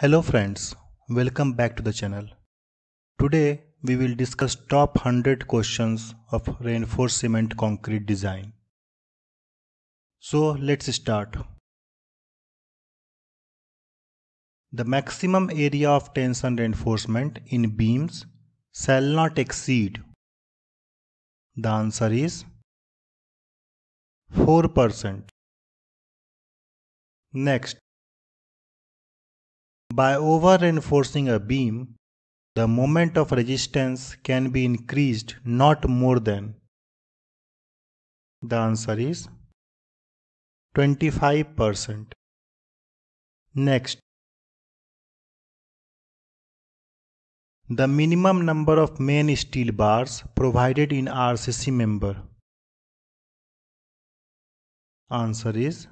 Hello friends, welcome back to the channel. Today we will discuss top 100 questions of reinforced cement concrete design. So let's start. The maximum area of tension reinforcement in beams shall not exceed. The answer is 4%. Next, by over-reinforcing a beam, the moment of resistance can be increased not more than. The answer is 25%. Next, the minimum number of main steel bars provided in RCC member. Answer is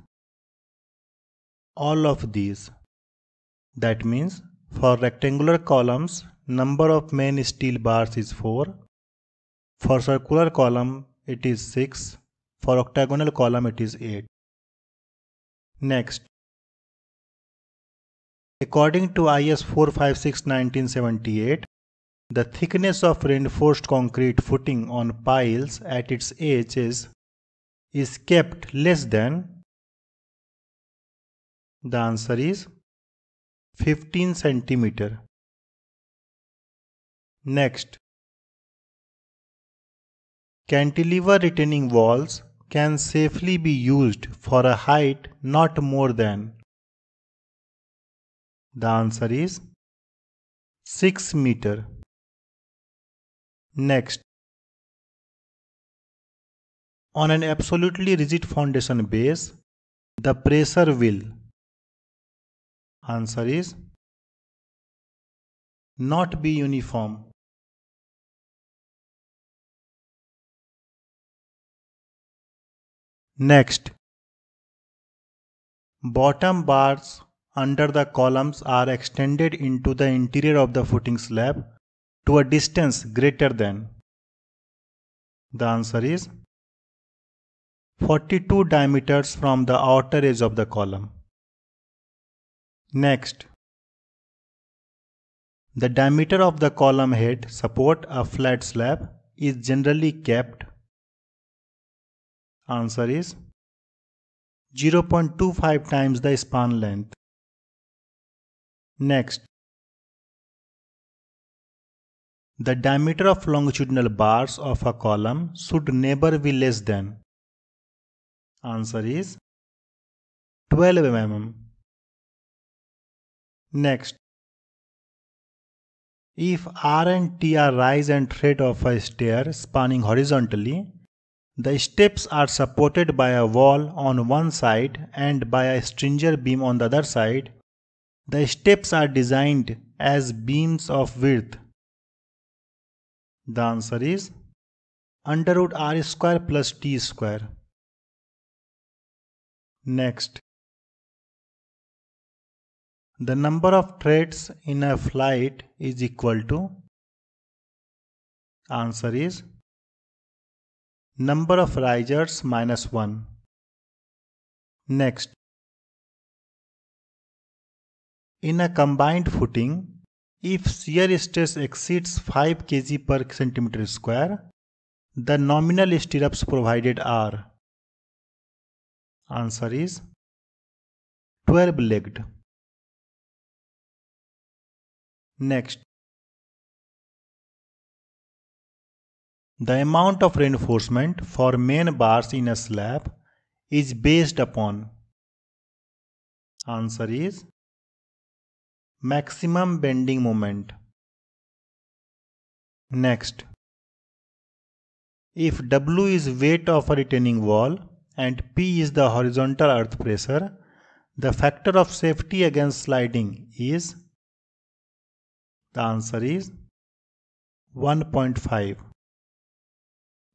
all of these. That means for rectangular columns, number of main steel bars is 4. For circular column, it is 6. For octagonal column, it is 8. Next, according to IS 456-1978, the thickness of reinforced concrete footing on piles at its edge is, is kept less than the answer is 15 centimeter. Next, cantilever retaining walls can safely be used for a height not more than the answer is 6 meter. Next, on an absolutely rigid foundation base, the pressure will Answer is not be uniform. Next, bottom bars under the columns are extended into the interior of the footing slab to a distance greater than. The answer is 42 diameters from the outer edge of the column. Next, the diameter of the column head support a flat slab is generally kept. Answer is 0.25 times the span length. Next, the diameter of longitudinal bars of a column should never be less than. Answer is 12 mm. Next, if R and T are rise and thread of a stair spanning horizontally, the steps are supported by a wall on one side and by a stringer beam on the other side. The steps are designed as beams of width. The answer is under root r square plus t square. Next, the number of threads in a flight is equal to answer is number of risers minus 1 next in a combined footing if shear stress exceeds 5 kg per centimeter square the nominal stirrups provided are answer is 12 legged Next, the amount of reinforcement for main bars in a slab is based upon Answer is maximum bending moment. Next, if W is weight of a retaining wall and P is the horizontal earth pressure, the factor of safety against sliding is the answer is 1.5.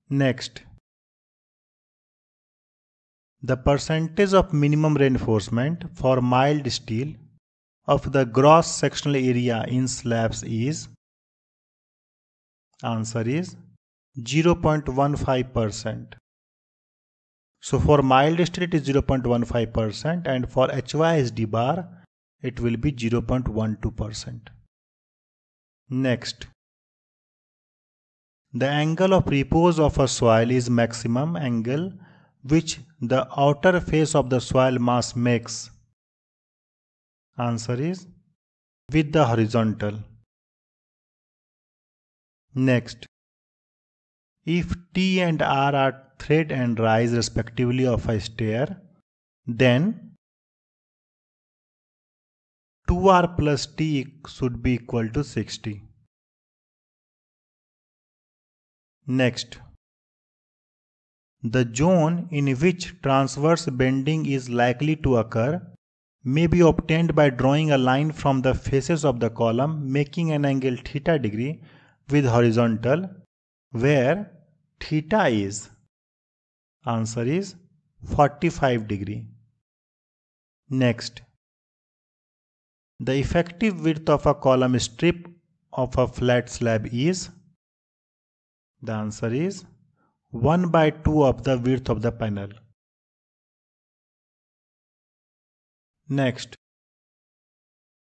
Next, the percentage of minimum reinforcement for mild steel of the gross sectional area in slabs is answer is 0.15%. So for mild steel it is 0.15% and for HYSD bar it will be 0.12%. Next, the angle of repose of a soil is maximum angle which the outer face of the soil mass makes. Answer is with the horizontal. Next, if T and R are thread and rise respectively of a stair, then 2r plus t should be equal to 60. Next, the zone in which transverse bending is likely to occur may be obtained by drawing a line from the faces of the column making an angle theta degree with horizontal where theta is answer is 45 degree. Next, the effective width of a column strip of a flat slab is? The answer is 1 by 2 of the width of the panel. Next,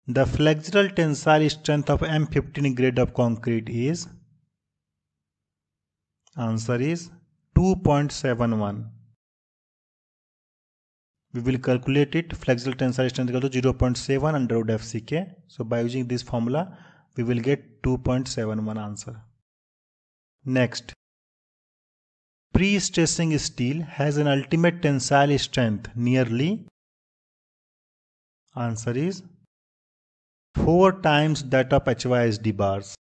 the flexural tensile strength of M15 grade of concrete is? Answer is 2.71 we will calculate it flexural tensile strength equal to 0.7 under root Fck. so by using this formula we will get 2.71 answer next pre-stressing steel has an ultimate tensile strength nearly answer is 4 times that of HYSD bars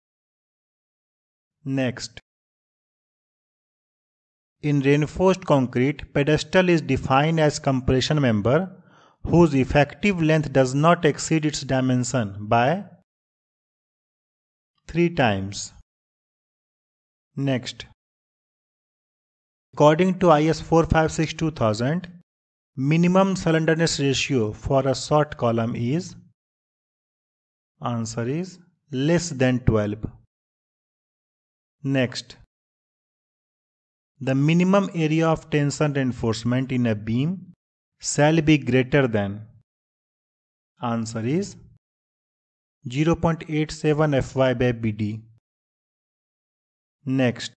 next in reinforced concrete, pedestal is defined as compression member whose effective length does not exceed its dimension by 3 times. Next. According to IS 456 2000, minimum slenderness ratio for a short column is answer is less than 12 next the minimum area of tension reinforcement in a beam shall be greater than Answer is 0.87 Fy by Bd. Next,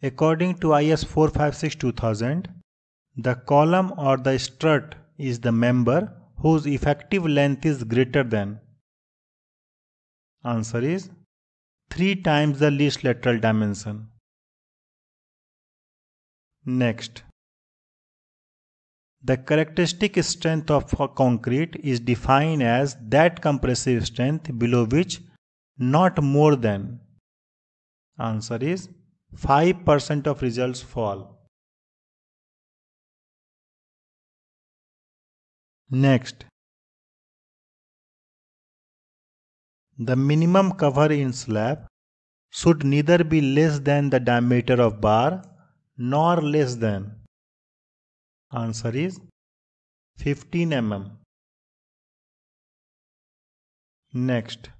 according to IS 456-2000, the column or the strut is the member whose effective length is greater than. Answer is 3 times the least lateral dimension. Next. The characteristic strength of concrete is defined as that compressive strength below which not more than answer is 5% of results fall. Next. The minimum cover in slab should neither be less than the diameter of bar nor less than. Answer is 15 mm. Next.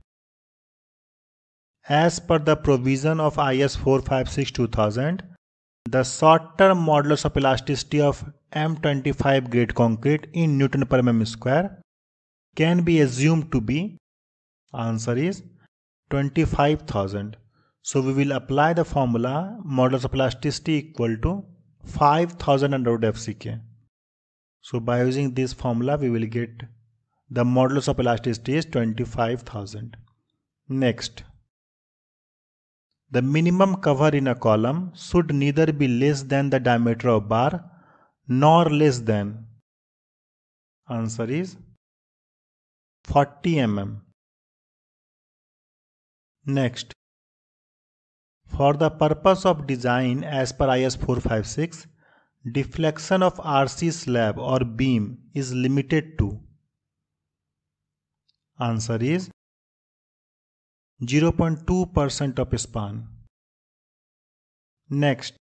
As per the provision of IS 456-2000, the short-term modulus of elasticity of M25 grade concrete in Newton per mm square can be assumed to be answer is 25,000. So we will apply the formula modulus of plasticity equal to 5000 under root FCK. So by using this formula we will get the modulus of elasticity is 25,000. Next, the minimum cover in a column should neither be less than the diameter of bar nor less than. Answer is 40 mm. Next, for the purpose of design as per IS 456, deflection of RC slab or beam is limited to Answer is 0.2% of span. Next,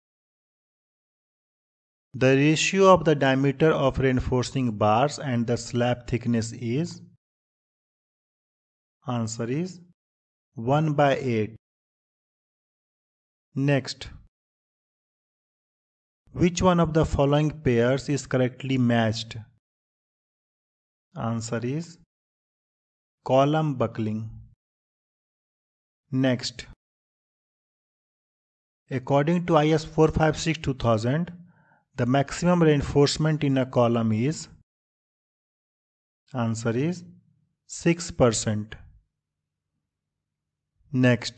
the ratio of the diameter of reinforcing bars and the slab thickness is Answer is 1 by 8. Next, which one of the following pairs is correctly matched? Answer is column buckling. Next, according to IS 456 2000, the maximum reinforcement in a column is Answer is 6%. Next,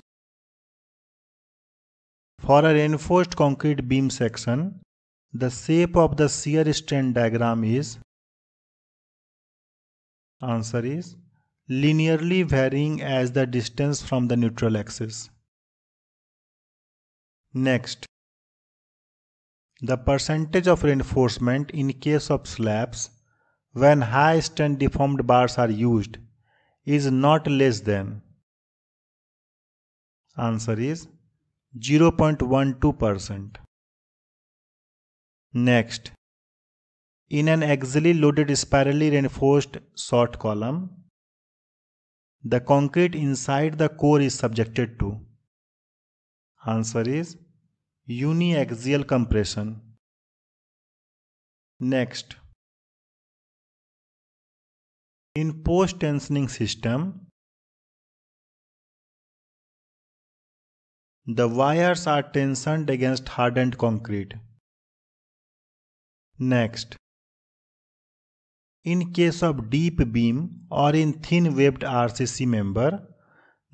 for a reinforced concrete beam section, the shape of the shear strain diagram is answer is linearly varying as the distance from the neutral axis. Next, the percentage of reinforcement in case of slabs when high strength deformed bars are used is not less than answer is 0.12%. Next, in an axially loaded spirally reinforced short column, the concrete inside the core is subjected to? Answer is uniaxial compression. Next, in post-tensioning system, The wires are tensioned against hardened concrete. Next, in case of deep beam or in thin webbed RCC member,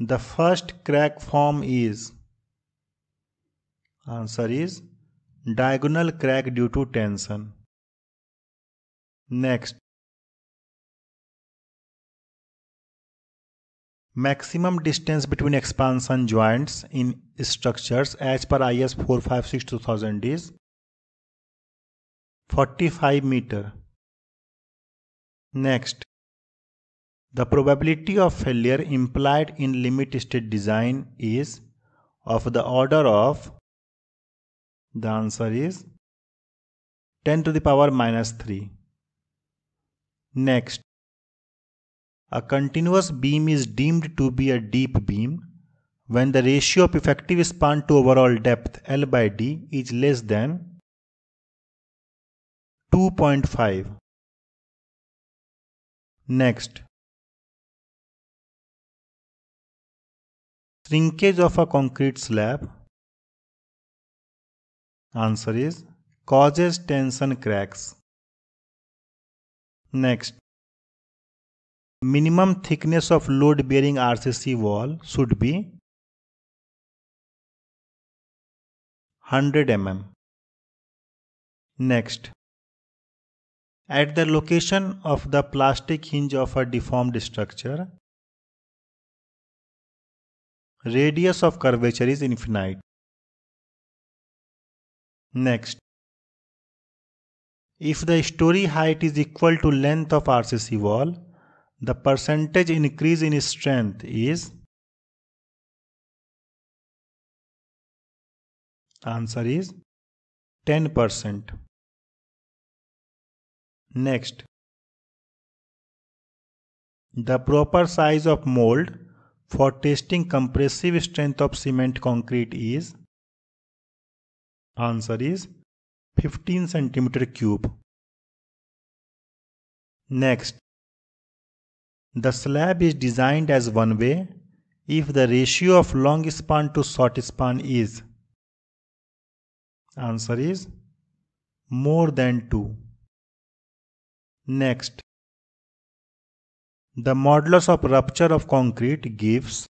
the first crack form is answer is diagonal crack due to tension. Next, Maximum distance between expansion joints in structures as per IS 456 2000 is 45 meter. Next, the probability of failure implied in limit state design is of the order of the answer is 10 to the power minus 3. Next, a continuous beam is deemed to be a deep beam when the ratio of effective span to overall depth L by D is less than 2.5. Next, shrinkage of a concrete slab Answer is causes tension cracks. Next, Minimum thickness of load bearing RCC wall should be 100 mm. Next, at the location of the plastic hinge of a deformed structure, radius of curvature is infinite. Next, if the story height is equal to length of RCC wall, the percentage increase in strength is answer is 10%. Next, the proper size of mold for testing compressive strength of cement concrete is answer is 15 centimeter cube. Next, the slab is designed as one way if the ratio of long span to short span is answer is more than 2. Next, the modulus of rupture of concrete gives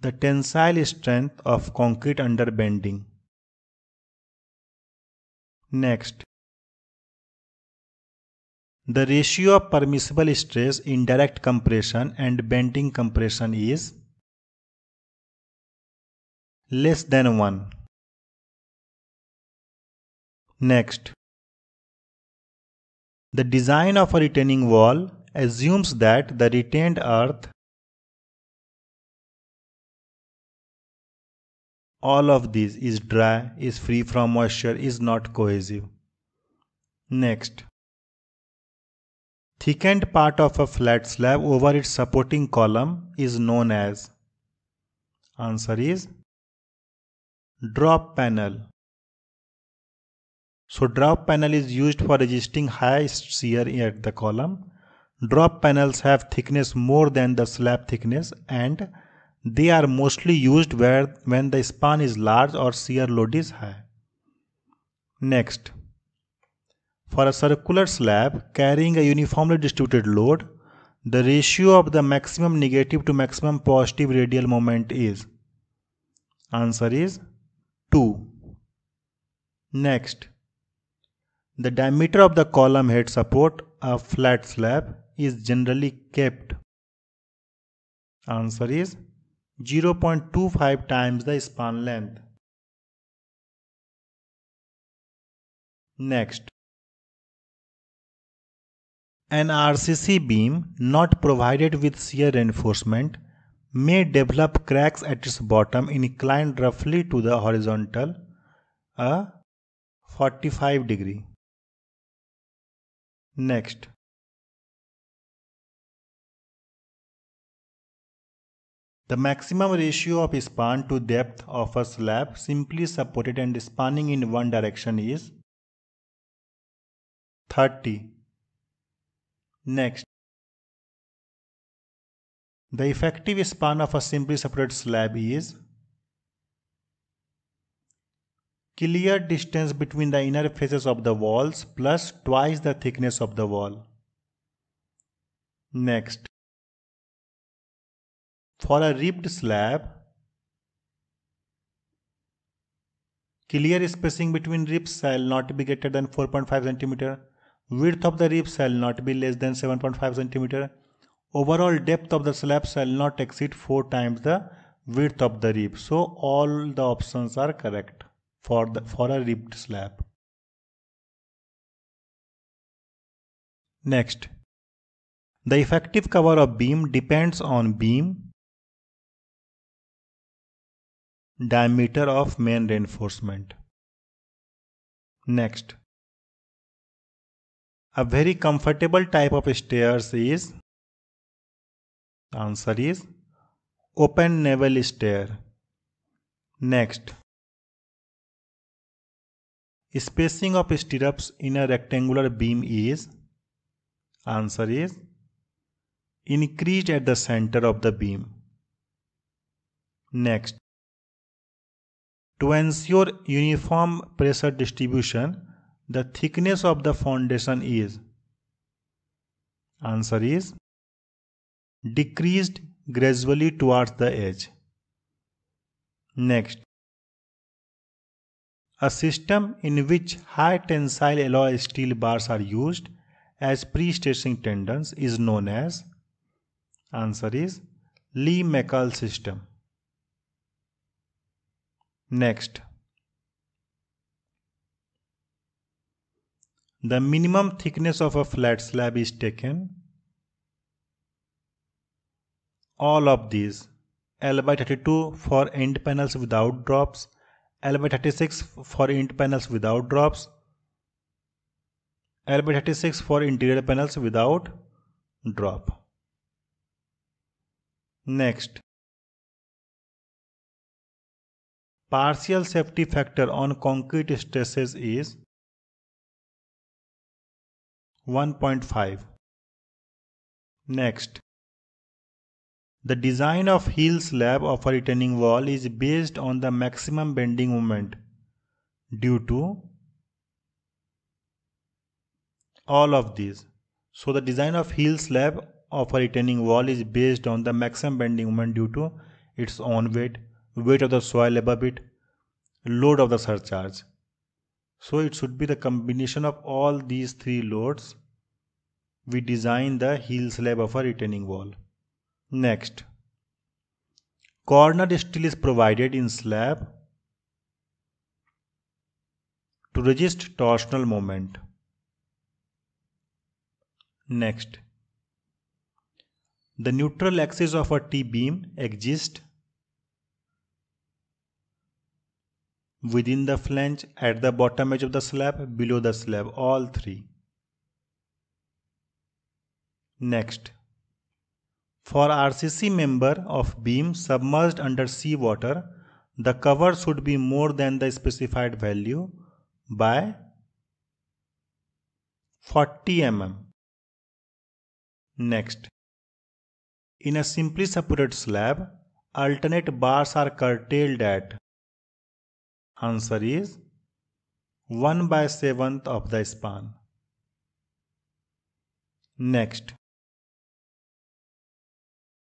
the tensile strength of concrete under bending. Next, the ratio of permissible stress in direct compression and bending compression is less than 1. Next, the design of a retaining wall assumes that the retained earth all of this is dry, is free from moisture, is not cohesive. Next, Thickened part of a flat slab over its supporting column is known as Answer is drop panel. So drop panel is used for resisting high shear at the column. Drop panels have thickness more than the slab thickness and they are mostly used where when the span is large or shear load is high. Next, for a circular slab carrying a uniformly distributed load, the ratio of the maximum negative to maximum positive radial moment is. Answer is 2. Next, the diameter of the column head support a flat slab is generally kept. Answer is 0.25 times the span length. Next, an RCC beam not provided with shear reinforcement may develop cracks at its bottom inclined roughly to the horizontal a 45 degree. Next. The maximum ratio of span to depth of a slab simply supported and spanning in one direction is 30. Next, the effective span of a simply supported slab is clear distance between the inner faces of the walls plus twice the thickness of the wall. Next, for a ribbed slab, clear spacing between ribs shall not be greater than 4.5 cm Width of the rib shall not be less than 7.5 cm. Overall depth of the slab shall not exceed 4 times the width of the rib. So all the options are correct for, the, for a ribbed slab. Next, the effective cover of beam depends on beam, diameter of main reinforcement. Next, a very comfortable type of stairs is answer is open navel stair. Next spacing of stirrups in a rectangular beam is answer is increased at the center of the beam. Next to ensure uniform pressure distribution the thickness of the foundation is? Answer is decreased gradually towards the edge. Next, a system in which high tensile alloy steel bars are used as pre stressing tendons is known as answer is Lee-Mackall system. Next, the minimum thickness of a flat slab is taken. All of these L by 32 for end panels without drops, L by 36 for end panels without drops, L by 36 for interior panels without drop. Next, partial safety factor on concrete stresses is 1.5. Next, the design of heel slab of a retaining wall is based on the maximum bending moment due to all of these. So the design of heel slab of a retaining wall is based on the maximum bending moment due to its own weight, weight of the soil above it, load of the surcharge. So it should be the combination of all these three loads we design the heel slab of a retaining wall. Next, corner steel is provided in slab to resist torsional moment. Next, the neutral axis of a T-beam exists within the flange, at the bottom edge of the slab, below the slab, all three. Next, for RCC member of beam submerged under sea water, the cover should be more than the specified value by 40 mm. Next, in a simply supported slab, alternate bars are curtailed at Answer is 1 by 7th of the span. Next.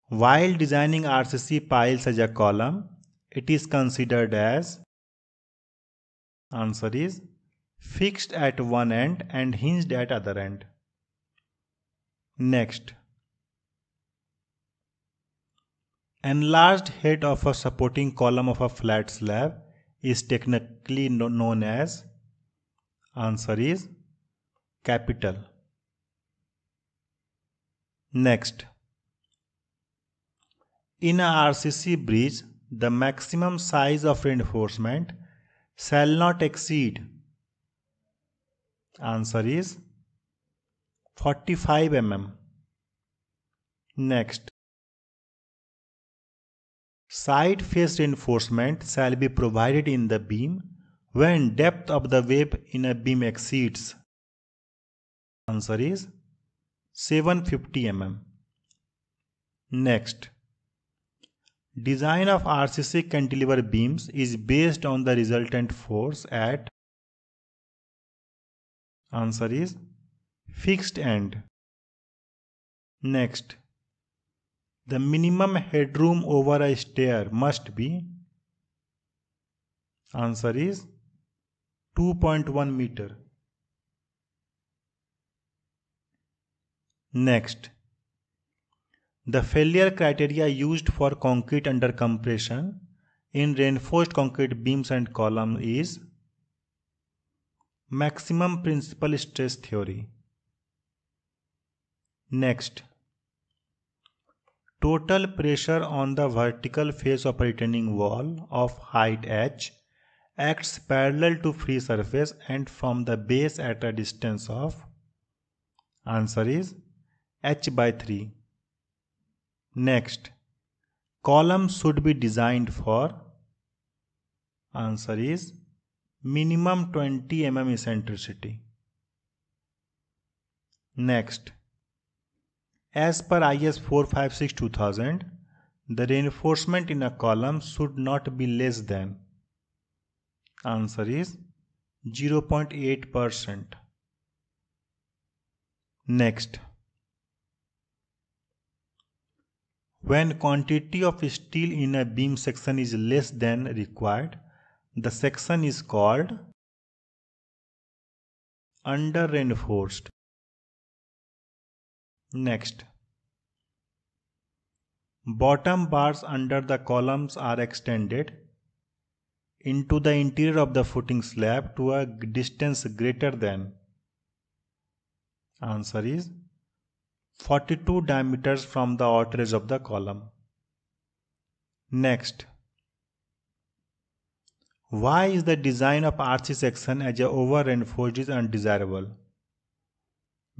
While designing RCC piles as a column, it is considered as answer is fixed at one end and hinged at other end. Next. Enlarged head of a supporting column of a flat slab is technically known as? Answer is capital. Next, in a RCC bridge, the maximum size of reinforcement shall not exceed answer is 45 mm next Side face reinforcement shall be provided in the beam when depth of the wave in a beam exceeds. Answer is 750 mm. Next, design of RCC cantilever beams is based on the resultant force at answer is fixed end. Next, the minimum headroom over a stair must be answer is 2.1 meter next the failure criteria used for concrete under compression in reinforced concrete beams and columns is maximum principal stress theory next total pressure on the vertical face of a retaining wall of height h acts parallel to free surface and from the base at a distance of answer is h by 3 next column should be designed for answer is minimum 20 mm eccentricity next as per IS 456 2000, the reinforcement in a column should not be less than answer is 0.8%. Next, when quantity of steel in a beam section is less than required, the section is called under reinforced. Next. Bottom bars under the columns are extended into the interior of the footing slab to a distance greater than answer is 42 diameters from the outer edge of the column. Next. Why is the design of RC section as a over reinforced is undesirable?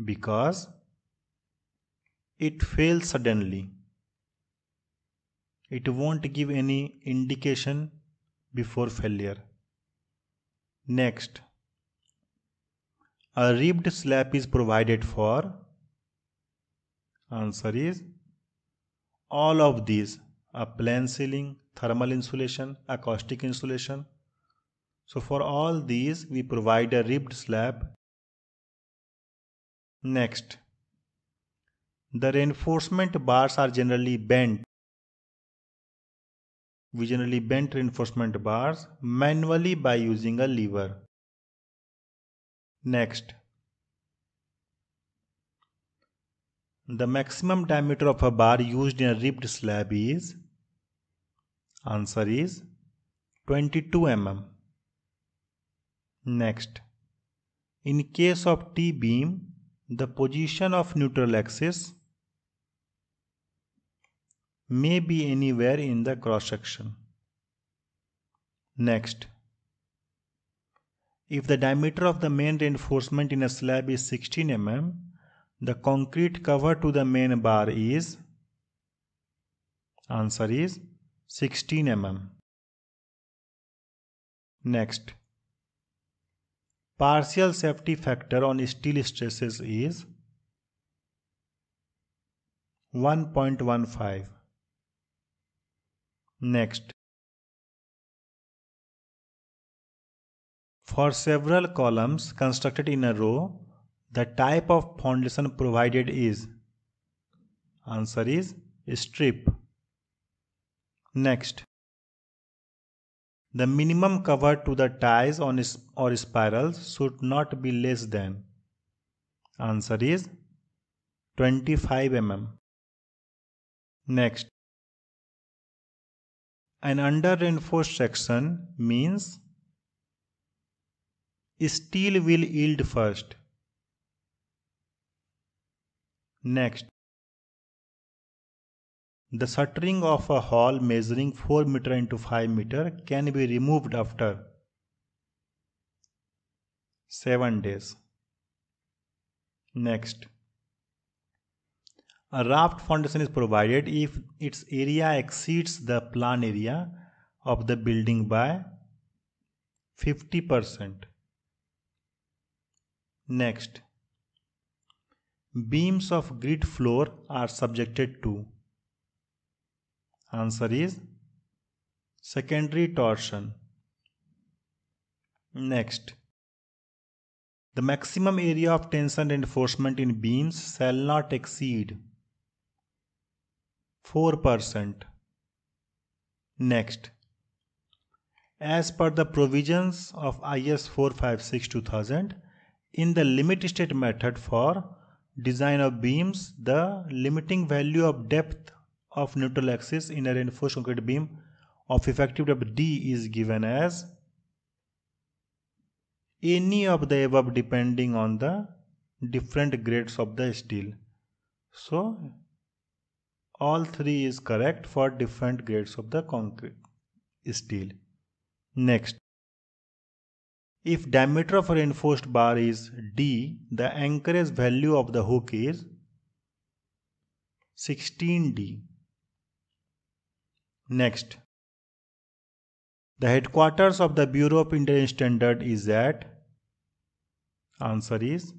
Because it fails suddenly. It won't give any indication before failure. Next, a ribbed slab is provided for. Answer is all of these a plain ceiling, thermal insulation, acoustic insulation. So for all these we provide a ribbed slab. Next, the reinforcement bars are generally bent. We generally bend reinforcement bars manually by using a lever. Next, the maximum diameter of a bar used in a ribbed slab is answer is 22 mm. Next, in case of T-beam, the position of neutral axis may be anywhere in the cross section. Next, if the diameter of the main reinforcement in a slab is 16 mm, the concrete cover to the main bar is answer is 16 mm. Next, partial safety factor on steel stresses is 1.15 Next. For several columns constructed in a row, the type of foundation provided is answer is strip. Next. The minimum cover to the ties on or spirals should not be less than answer is 25 mm. Next. An under reinforced section means steel will yield first. Next, the shuttering of a hall measuring 4 meter into 5 meter can be removed after 7 days. Next, a raft foundation is provided if its area exceeds the plan area of the building by 50%. Next, beams of grid floor are subjected to. Answer is secondary torsion. Next, the maximum area of tension reinforcement in beams shall not exceed 4%. Next, as per the provisions of IS 456 2000, in the limit state method for design of beams, the limiting value of depth of neutral axis in a reinforced concrete beam of effective depth D is given as any of the above depending on the different grades of the steel. So all three is correct for different grades of the concrete steel. Next, if diameter of reinforced bar is D, the anchorage value of the hook is 16D. Next, the headquarters of the Bureau of Indian Standard is at answer is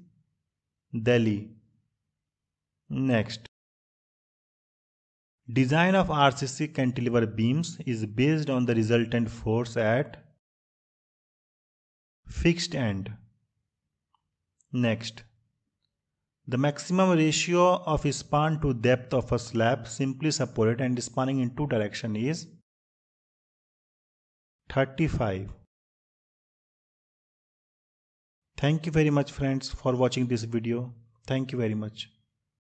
Delhi. Next, Design of RCC cantilever beams is based on the resultant force at fixed end. Next, the maximum ratio of span to depth of a slab simply supported and spanning in two direction is 35. Thank you very much friends for watching this video. Thank you very much.